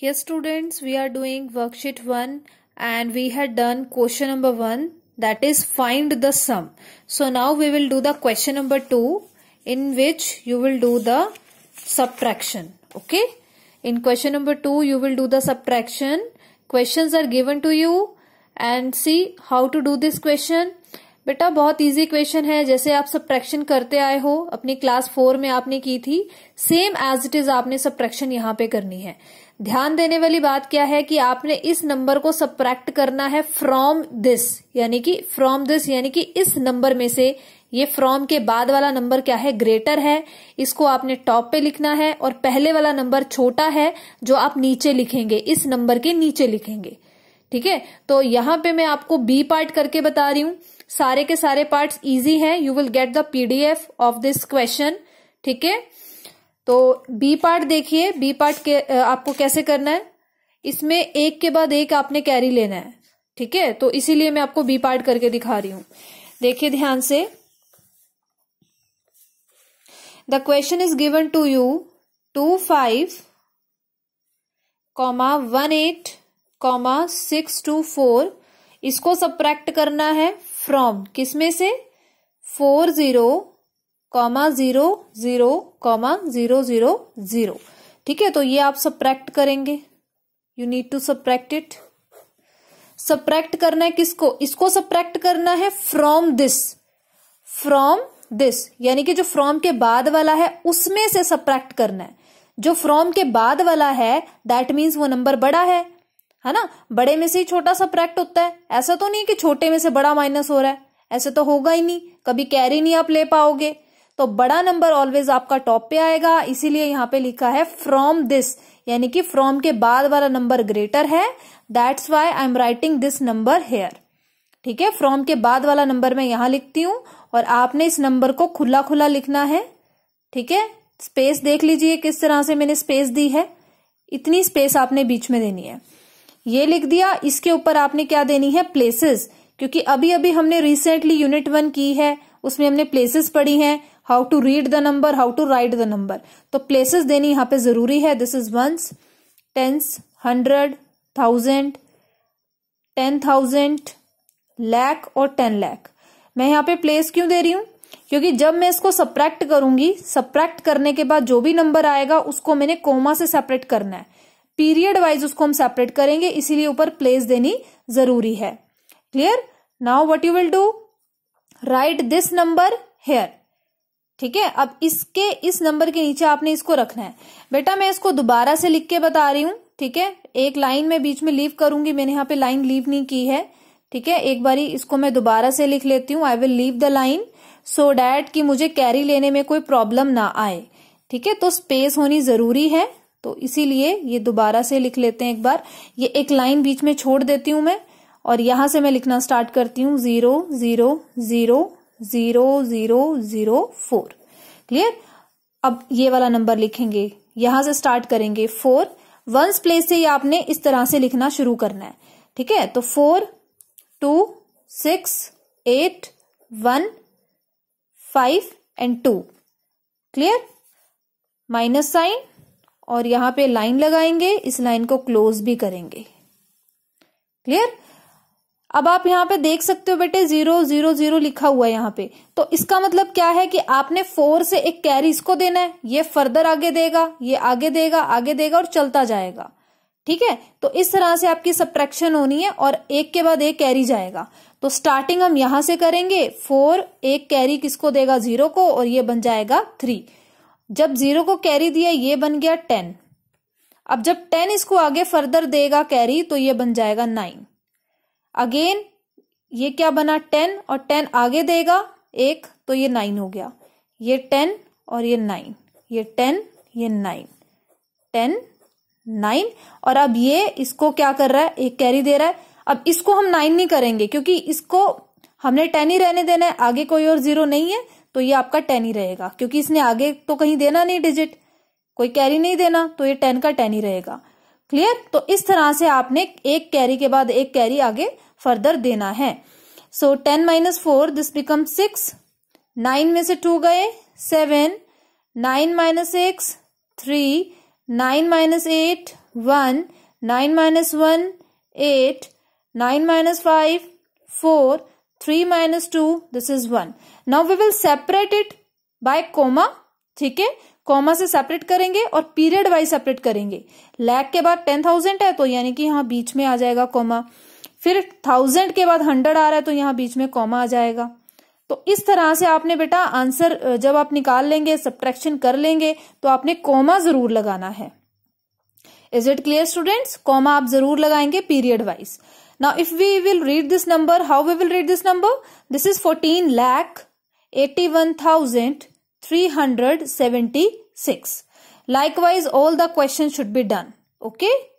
Here students we are doing worksheet 1 and we had done question number 1 that is find the sum. So now we will do the question number 2 in which you will do the subtraction. Okay. In question number 2 you will do the subtraction. Questions are given to you and see how to do this question. बेटा बहुत easy question है जैसे आप subtraction करते आए हो अपनी class four में आपने की थी सेम एज इट इज आपने सब्ट्रैक्शन यहाँ पे करनी है ध्यान देने वाली बात क्या है कि आपने इस नंबर को सप्रैक्ट करना है फ्रॉम दिस यानी कि फ्रॉम दिस यानी कि इस नंबर में से ये फ्रॉम के बाद वाला नंबर क्या है ग्रेटर है इसको आपने टॉप पे लिखना है और पहले वाला नंबर छोटा है जो आप नीचे लिखेंगे इस नंबर के नीचे लिखेंगे ठीक है तो यहां पे मैं आपको बी पार्ट करके बता रही हूं सारे के सारे पार्ट्स इजी हैं you will get the PDF of this question ठीक है तो बी पार्ट देखिए बी पार्ट आपको कैसे करना है इसमें एक के बाद एक आपने कैरी लेना है ठीक है तो इसीलिए मैं आपको बी पार्ट करके दिखा रही हूं देखिए ध्यान से the question is given to you two five comma one eight comma six two four इसको सब करना है फ्रॉम किसमें से four zero comma zero zero comma zero zero zero ठीक है तो ये आप सप्रैक्ट करेंगे you need to subtract it subtract करना है किसको इसको सप्रैक्ट करना है फ्रॉम दिस फ्रॉम दिस यानी कि जो फ्रॉम के बाद वाला है उसमें से सप्रैक्ट करना है जो फ्रॉम के बाद वाला है दैट मीन्स वो नंबर बड़ा है है ना बड़े में से ही छोटा सप्रैक्ट होता है ऐसा तो नहीं कि छोटे में से बड़ा माइनस हो रहा है ऐसे तो होगा ही नहीं कभी कैरी नहीं आप ले पाओगे तो बड़ा नंबर ऑलवेज आपका टॉप पे आएगा इसीलिए यहाँ पे लिखा है फ्रॉम दिस यानी कि फ्रॉम के बाद वाला नंबर ग्रेटर है that's why I am writing this number here ठीक है फ्रॉम के बाद वाला नंबर मैं यहां लिखती हूं और आपने इस नंबर को खुला खुला लिखना है ठीक है स्पेस देख लीजिए किस तरह से मैंने स्पेस दी है इतनी स्पेस आपने बीच में देनी है ये लिख दिया इसके ऊपर आपने क्या देनी है प्लेसेस क्योंकि अभी अभी हमने रिसेंटली यूनिट वन की है उसमें हमने प्लेसेस पढ़ी हैं how to read the number how to write the number तो प्लेसेस देनी यहां पे जरूरी है this is ones tens hundred thousand ten thousand lakh और टेन लैक मैं यहां पे प्लेस क्यों दे रही हूं क्योंकि जब मैं इसको सप्रैक्ट करूंगी सप्रैक्ट करने के बाद जो भी नंबर आएगा उसको मैंने कोमा से सेपरेट करना है पीरियड वाइज उसको हम सेपरेट करेंगे इसीलिए ऊपर प्लेस देनी जरूरी है clear now what you will do write this number here ठीक है अब इसके इस नंबर के नीचे आपने इसको रखना है बेटा मैं इसको दोबारा से लिख के बता रही हूं ठीक है एक लाइन में बीच में लीव करूंगी मैंने यहाँ पे लाइन लीव नहीं की है ठीक है एक बारी इसको मैं दोबारा से लिख लेती हूँ I will leave the line so that कि मुझे कैरी लेने में कोई प्रॉब्लम ना आए ठीक है तो स्पेस होनी जरूरी है तो इसीलिए ये दोबारा से लिख लेते हैं एक बार ये एक लाइन बीच में छोड़ देती हूं मैं और यहां से मैं लिखना स्टार्ट करती हूँ zero zero zero zero zero zero four clear अब ये वाला नंबर लिखेंगे यहां से स्टार्ट करेंगे फोर वंस प्लेस से आपने इस तरह से लिखना शुरू करना है ठीक है तो four two six eight one five and two clear minus sign और यहां पे लाइन लगाएंगे इस लाइन को क्लोज भी करेंगे क्लियर अब आप यहाँ पे देख सकते हो बेटे जीरो जीरो जीरो लिखा हुआ है यहाँ पे तो इसका मतलब क्या है कि आपने फोर से एक कैरी इसको देना है ये फर्दर आगे देगा ये आगे देगा आगे देगा और चलता जाएगा ठीक है तो इस तरह से आपकी सब्ट्रैक्शन होनी है और एक के बाद एक कैरी जाएगा तो स्टार्टिंग हम यहां से करेंगे फोर एक कैरी किसको देगा जीरो को और ये बन जाएगा थ्री जब जीरो को कैरी दिया ये बन गया टेन अब जब टेन इसको आगे फर्दर देगा कैरी तो ये बन जाएगा नाइन अगेन ये क्या बना टेन और टेन आगे देगा एक तो ये नाइन हो गया ये टेन और ये नाइन ये टेन ये नाइन टेन नाइन और अब ये इसको क्या कर रहा है एक कैरी दे रहा है अब इसको हम नाइन नहीं करेंगे क्योंकि इसको हमने टेन ही रहने देना है आगे कोई और जीरो नहीं है तो ये आपका टेन ही रहेगा क्योंकि इसने आगे तो कहीं देना नहीं डिजिट कोई कैरी नहीं देना तो ये टेन का टेन ही रहेगा क्लियर तो इस तरह से आपने एक कैरी के बाद एक कैरी आगे फर्दर देना है so ten minus four this become six nine में से टू गए seven nine minus six three nine minus eight one nine minus one eight nine minus five four three minus two this is one now we will separate it by comma ठीक है comma से separate करेंगे और period wise separate करेंगे लैक के बाद ten thousand है तो यानी कि यहाँ बीच में आ जाएगा कॉमा फिर थाउजेंड के बाद हंड्रेड आ रहा है तो यहाँ बीच में कॉमा आ जाएगा तो इस तरह से आपने बेटा आंसर जब आप निकाल लेंगे सब्ट्रैक्शन कर लेंगे तो आपने कॉमा जरूर लगाना है is it clear students comma आप जरूर लगाएंगे period wise now if we will read this number how we will read this number this is fourteen lakh eighty one thousand three hundred seventy six likewise all the question should be done okay